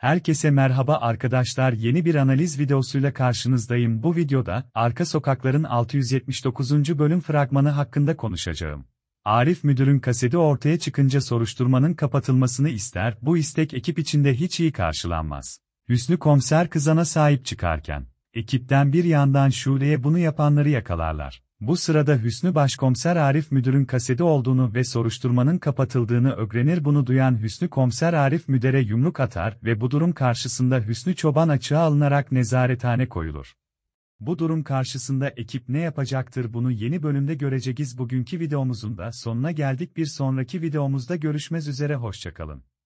Herkese merhaba arkadaşlar yeni bir analiz videosuyla karşınızdayım. Bu videoda Arka Sokakların 679. bölüm fragmanı hakkında konuşacağım. Arif müdürün kaseti ortaya çıkınca soruşturmanın kapatılmasını ister, bu istek ekip içinde hiç iyi karşılanmaz. Hüsnü komiser kızana sahip çıkarken, ekipten bir yandan Şule'ye bunu yapanları yakalarlar. Bu sırada Hüsnü Başkomiser Arif Müdür'ün kasedi olduğunu ve soruşturmanın kapatıldığını öğrenir bunu duyan Hüsnü Komiser Arif Müdür'e yumruk atar ve bu durum karşısında Hüsnü Çoban açığa alınarak nezarethane koyulur. Bu durum karşısında ekip ne yapacaktır bunu yeni bölümde göreceğiz bugünkü videomuzun da sonuna geldik bir sonraki videomuzda görüşmez üzere hoşçakalın.